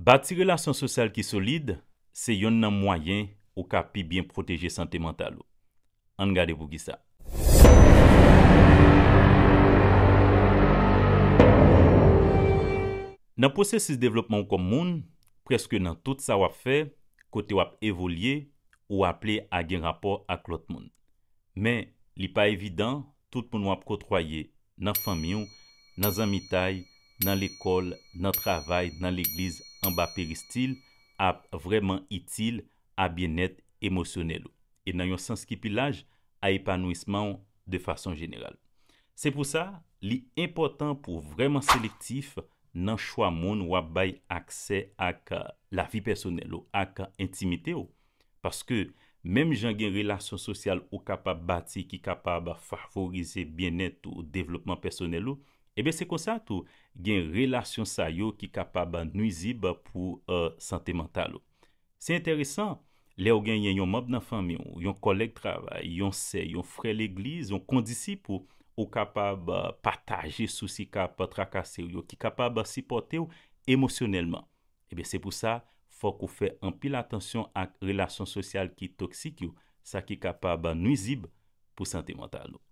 Bati relasyon sosyal ki solide, se yon nan mwayen ou kapi bin proteje sante mental ou. An gadevou gisa. Nan posese se devlopman ou kom moun, preske nan tout sa wap fe, kote wap evolye ou wap le agen rapor ak lot moun. Men, li pa evidan, tout moun wap kotroye nan famyon, nan zamitay, nan lekol, nan travay, nan legliz, An ba peristil ap vreman itil a bienet emosyonel ou. E nan yon sens ki pilaj, a epanouisman ou de fason general. Se pou sa, li important pou vreman selektif nan chwa moun wap bay akse ak uh, la vi personel ou, ak intimite ou. Paske, menm jan gen relasyon sosyal ou kapab bati ki kapab favorize bienet ou devlopman personel ou, Ebe, se konsat ou gen relasyon sa yo ki kapab an nuizib pou e, sante mental ou. Se enteresan, le ou gen yon mob nan fami ou, yon kolek travay, yon se, yon frel egliz, yon kondisi pou ou kapab e, pataje sou si ka patrakase yo, ki kapab si pote ou emosyonelman. Ebe, se pou sa, fok ou fe empil atensyon ak relasyon sosyal ki toksik yo, sa ki kapab an nuizib pou sante mental ou.